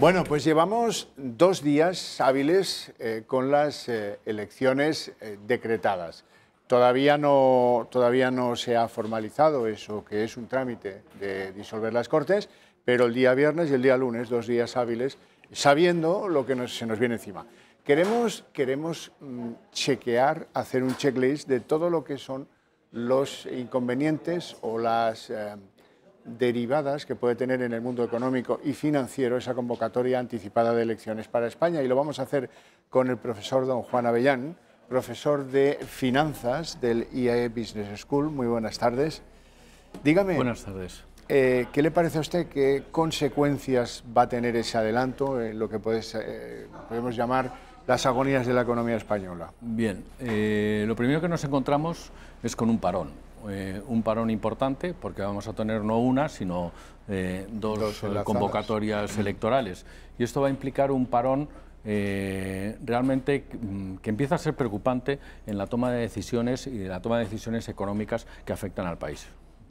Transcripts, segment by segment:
Bueno, pues llevamos dos días hábiles eh, con las eh, elecciones eh, decretadas. Todavía no, todavía no se ha formalizado eso, que es un trámite de disolver las Cortes, pero el día viernes y el día lunes, dos días hábiles, sabiendo lo que se nos viene encima. Queremos, queremos mm, chequear, hacer un checklist de todo lo que son los inconvenientes o las derivadas que puede tener en el mundo económico y financiero esa convocatoria anticipada de elecciones para España. Y lo vamos a hacer con el profesor don Juan Avellán, profesor de finanzas del IAE Business School. Muy buenas tardes. Dígame. Buenas tardes. Eh, ¿Qué le parece a usted? ¿Qué consecuencias va a tener ese adelanto en lo que eh, podemos llamar las agonías de la economía española? Bien, eh, lo primero que nos encontramos es con un parón eh, un parón importante porque vamos a tener no una, sino eh, dos, eh, convocatorias electorales. Y esto va a implicar un parón realmente mm, que empieza a ser preocupante en la toma de decisiones y de la toma de decisiones económicas que afectan al país.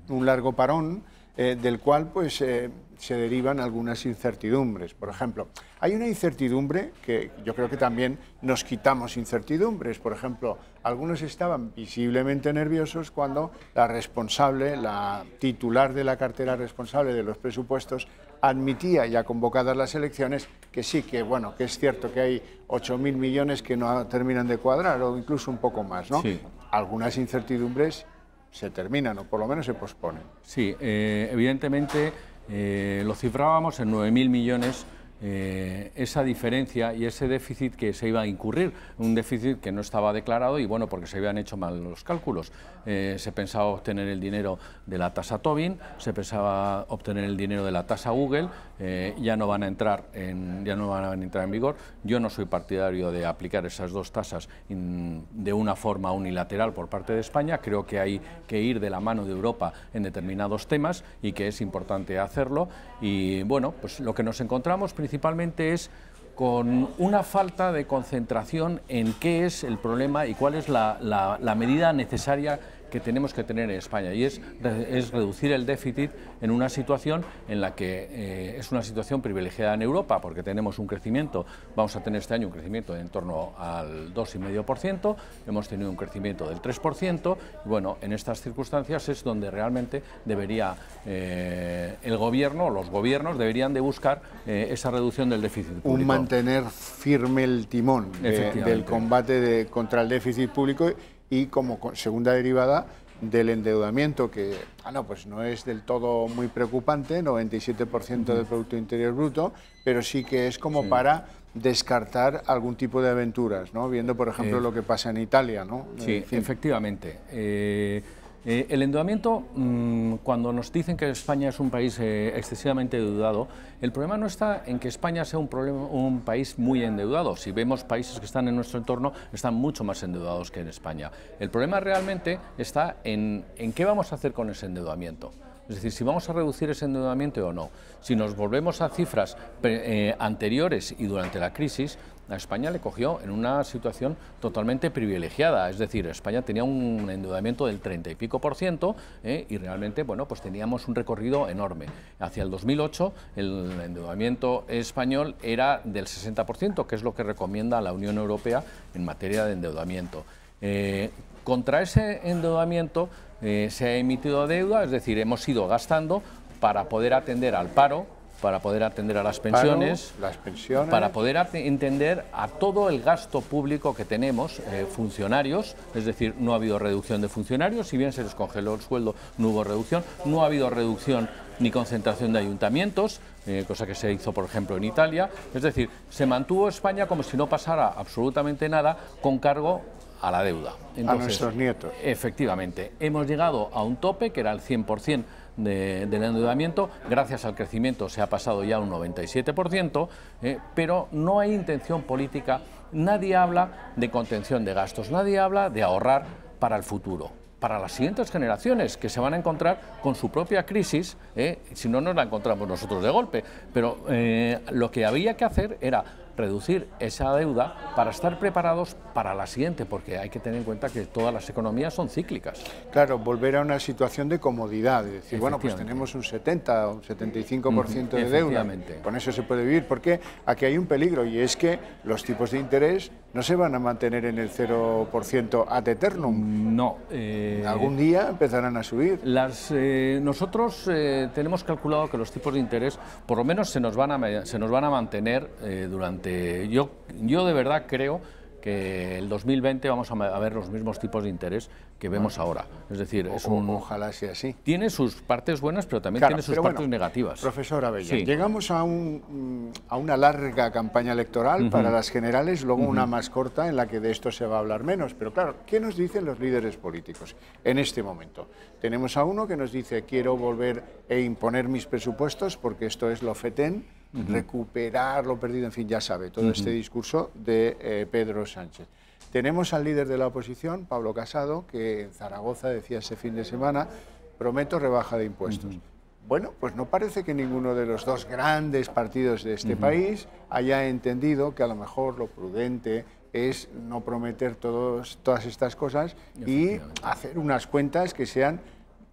Un largo parón del cual pues, se derivan algunas incertidumbres. Por ejemplo, hay una incertidumbre que yo creo que también nos quitamos incertidumbres. Por ejemplo, algunos estaban visiblemente nerviosos cuando la responsable, la titular de la cartera responsable de los presupuestos, admitía ya convocadas las elecciones que sí, que bueno, que es cierto que hay 8.000 millones que no terminan de cuadrar o incluso un poco más, ¿no? Algunas incertidumbres se terminan o por lo menos se posponen. Sí, eh, evidentemente eh, lo cifrábamos en 9.000 millones eh, esa diferencia y ese déficit que se iba a incurrir, un déficit que no estaba declarado y bueno, porque se habían hecho mal los cálculos. Eh, se pensaba obtener el dinero de la tasa Tobin, se pensaba obtener el dinero de la tasa Google, eh, ya, no van a entrar en, ya no van a entrar en vigor. Yo no soy partidario de aplicar esas dos tasas de una forma unilateral por parte de España. Creo que hay que ir de la mano de Europa en determinados temas y que es importante hacerlo. Y bueno, pues lo que nos encontramos principalmente es con una falta de concentración en qué es el problema y cuál es la, la medida necesaria que tenemos que tener en España y es, es reducir el déficit en una situación en la que eh, es una situación privilegiada en Europa porque tenemos un crecimiento, vamos a tener este año un crecimiento en torno al 2,5%, hemos tenido un crecimiento del 3% y bueno, en estas circunstancias es donde realmente debería eh, el gobierno, los gobiernos deberían de buscar eh, esa reducción del déficit público. Un mantener firme el timón del combate de, contra el déficit público y como segunda derivada del endeudamiento, que ah, no, pues no es del todo muy preocupante, 97% del Producto Interior Bruto, pero sí que es como para descartar algún tipo de aventuras, ¿no? viendo por ejemplo lo que pasa en Italia. ¿no? Sí, efectivamente. Eh, eh, el endeudamiento, mm, cuando nos dicen que España es un país eh, excesivamente endeudado, el problema no está en que España sea un, país muy endeudado. Si vemos países que están en nuestro entorno, están mucho más endeudados que en España. El problema realmente está en, en qué vamos a hacer con ese endeudamiento es decir, si vamos a reducir ese endeudamiento o no. Si nos volvemos a cifras eh, anteriores y durante la crisis, a España le cogió en una situación totalmente privilegiada, es decir, España tenía un endeudamiento del 30 y pico por ciento eh, y realmente, bueno, pues teníamos un recorrido enorme. Hacia el 2008 el endeudamiento español era del 60 por ciento, que es lo que recomienda la Unión Europea en materia de endeudamiento. Eh, contra ese endeudamiento eh, se ha emitido deuda, es decir, hemos ido gastando para poder atender al paro, para poder atender a las pensiones, para poder entender a todo el gasto público que tenemos, eh, funcionarios, es decir, no ha habido reducción de funcionarios, si bien se les congeló el sueldo, no hubo reducción, no ha habido reducción ni concentración de ayuntamientos, cosa que se hizo, por ejemplo, en Italia. Es decir, se mantuvo España como si no pasara absolutamente nada con cargo a la deuda. a nuestros nietos. Efectivamente. Hemos llegado a un tope que era el 100% del endeudamiento. Gracias al crecimiento se ha pasado ya a un 97%, eh, pero no hay intención política. Nadie habla de contención de gastos, nadie habla de ahorrar para el futuro para las siguientes generaciones que se van a encontrar con su propia crisis, eh, si no nos la encontramos nosotros de golpe. Pero eh, lo que había que hacer era reducir esa deuda para estar preparados para la siguiente, porque hay que tener en cuenta que todas las economías son cíclicas. Claro, volver a una situación de comodidad, es decir, bueno, pues tenemos un 70 o un 75% de deuda, con eso se puede vivir, porque aquí hay un peligro y es que los tipos de interés no se van a mantener en el 0% ad eternum. No. Eh, algún día empezarán a subir. Las, eh, nosotros eh, tenemos calculado que los tipos de interés, por lo menos, se nos van a, se nos van a mantener durante... Yo, yo de verdad creo que el 2020 vamos a ver los mismos tipos de interés que vemos ahora. Es decir, es un, ojalá sea así. Tiene sus partes buenas, pero también tiene sus partes negativas. Profesor Abella, llegamos a, a una larga campaña electoral para las generales, luego una más corta en la que de esto se va a hablar menos. Pero claro, ¿qué nos dicen los líderes políticos en este momento? Tenemos a uno que nos dice quiero volver e imponer mis presupuestos porque esto es lo FETEN recuperar lo perdido, en fin, ya sabe, todo este discurso de eh, Pedro Sánchez. Tenemos al líder de la oposición, Pablo Casado, que en Zaragoza decía ese fin de semana, prometo rebaja de impuestos. Bueno, pues no parece que ninguno de los dos grandes partidos de este país haya entendido que a lo mejor lo prudente, es no prometer todas estas cosas y hacer unas cuentas que sean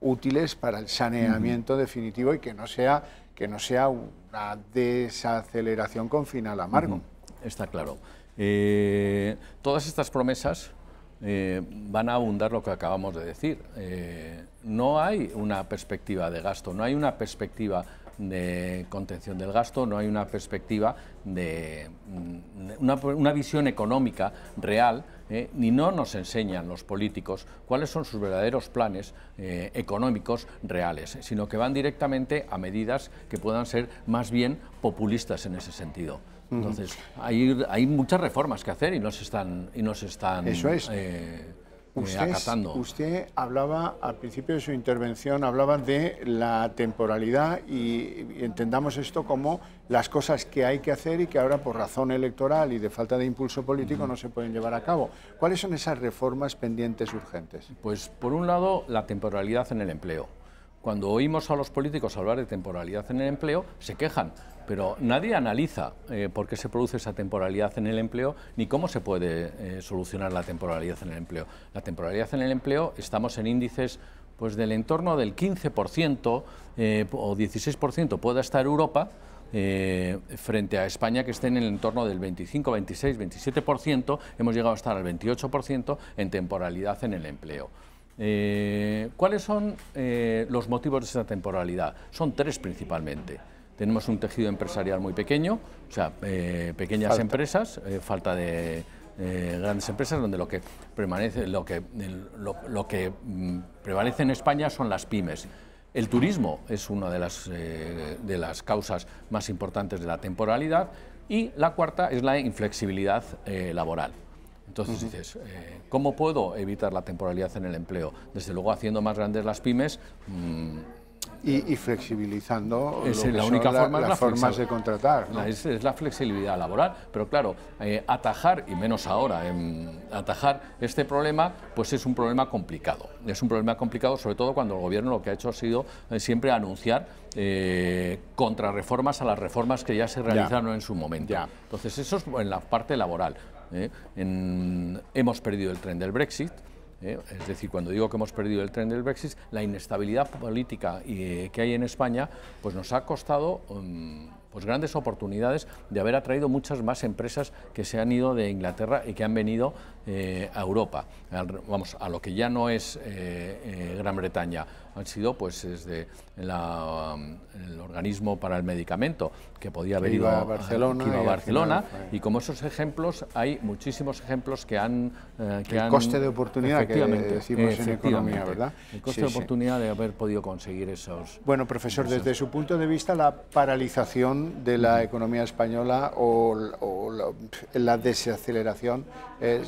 útiles para el saneamiento definitivo y que no sea que no sea una desaceleración con final amargo. Está claro. Eh, todas estas promesas eh, van a abundar lo que acabamos de decir. Eh, no hay una perspectiva de gasto, no hay una perspectiva de contención del gasto, no hay una perspectiva de mm, una visión económica real ¿eh? ni no nos enseñan los políticos cuáles son sus verdaderos planes eh, económicos reales, sino que van directamente a medidas que puedan ser más bien populistas en ese sentido. Entonces, hay, muchas reformas que hacer y no se están, y no están eh, Usted, hablaba al principio de su intervención, hablaba de la temporalidad y, entendamos esto como las cosas que hay que hacer y que ahora por razón electoral y de falta de impulso político no se pueden llevar a cabo. ¿Cuáles son esas reformas pendientes urgentes? Pues por un lado la temporalidad en el empleo. Cuando oímos a los políticos hablar de temporalidad en el empleo, se quejan, pero nadie analiza eh, por qué se produce esa temporalidad en el empleo ni cómo se puede eh, solucionar la temporalidad en el empleo. La temporalidad en el empleo estamos en índices pues del entorno del 15% eh, o 16% pueda estar Europa frente a España que esté en el entorno del 25, 26, 27%, hemos llegado a estar al 28% en temporalidad en el empleo. ¿Cuáles son los motivos de esa temporalidad? Son tres principalmente. Tenemos un tejido empresarial muy pequeño, o sea, eh, pequeñas empresas, eh, falta de eh, grandes empresas, donde lo que permanece, lo que, mm, prevalece en España son las pymes. El turismo es una de las, causas más importantes de la temporalidad y la cuarta es la inflexibilidad laboral. Entonces dices, ¿cómo puedo evitar la temporalidad en el empleo? Desde luego haciendo más grandes las pymes, mm, y, flexibilizando la las formas de contratar. Es, la flexibilidad laboral, pero claro, eh, atajar, y menos ahora, atajar este problema, pues es un problema complicado. Es un problema complicado, sobre todo cuando el gobierno lo que ha hecho ha sido eh, siempre anunciar eh, contrarreformas a las reformas que ya se realizaron en su momento. Entonces, eso es en la parte laboral. hemos perdido el tren del Brexit. ¿eh? es decir, cuando digo que hemos perdido el tren del Brexit, la inestabilidad política eh, que hay en España pues nos ha costado mm, pues grandes oportunidades de haber atraído muchas más empresas que se han ido de Inglaterra y que han venido eh, a Europa, vamos, a lo que ya no es eh, eh, Gran Bretaña. Han sido pues desde um, el organismo para el medicamento que podía haber ido a Barcelona, y como esos ejemplos hay muchísimos ejemplos que han el coste de oportunidad que decimos en economía, ¿verdad? El coste de oportunidad de haber podido conseguir esos. Bueno, profesor, desde su punto de vista la paralización de la economía española o, la, desaceleración, eh,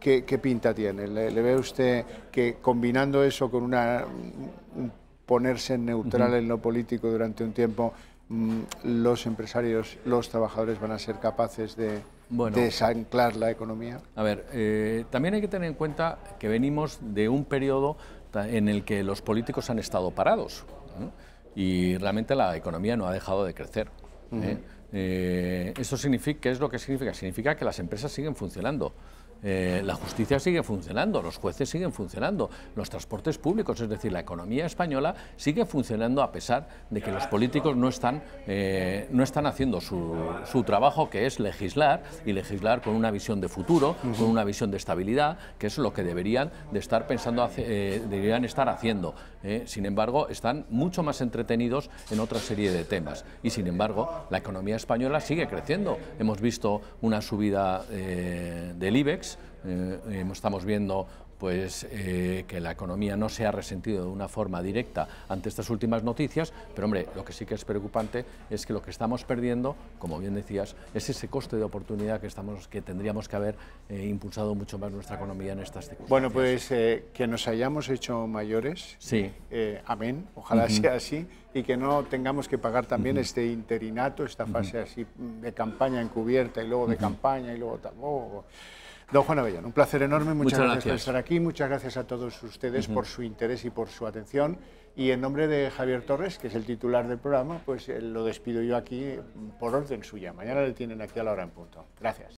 ¿qué, pinta tiene? ¿Le, ve usted que combinando eso con una, ponerse neutral en lo político durante un tiempo, mm, los empresarios, los trabajadores van a ser capaces de, desanclar la economía? A ver, eh, también hay que tener en cuenta que venimos de un periodo en el que los políticos han estado parados. ¿no? y realmente la economía no ha dejado de crecer. ¿eh? Eh, eso significa, qué es lo que significa? Significa que las empresas siguen funcionando. Eh, la justicia sigue funcionando, los jueces siguen funcionando, los transportes públicos, es decir, la economía española sigue funcionando a pesar de que los políticos no están, eh, no están haciendo su, su, trabajo, que es legislar y legislar con una visión de futuro, con una visión de estabilidad, que es lo que deberían de estar pensando, eh, deberían estar haciendo. sin embargo, están mucho más entretenidos en otra serie de temas y sin embargo la economía española sigue creciendo. Hemos visto una subida del IBEX eh, estamos viendo pues, eh, que la economía no se ha resentido de una forma directa ante estas últimas noticias, pero hombre, lo que sí que es preocupante es que lo que estamos perdiendo, como bien decías, es ese coste de oportunidad que, estamos, que tendríamos que haber eh, impulsado mucho más nuestra economía en estas Bueno, pues que nos hayamos hecho mayores, sí. amén, ojalá sea así, y que no tengamos que pagar también este interinato, esta fase así de campaña encubierta y luego de campaña y luego... tampoco... Oh, Don Juan Avellón, un placer enorme, muchas, gracias, por estar aquí, muchas gracias a todos ustedes por su interés y por su atención. Y en nombre de Javier Torres, que es el titular del programa, pues eh, lo despido yo aquí mm, por orden suya. Mañana le tienen aquí a la hora en punto. Gracias.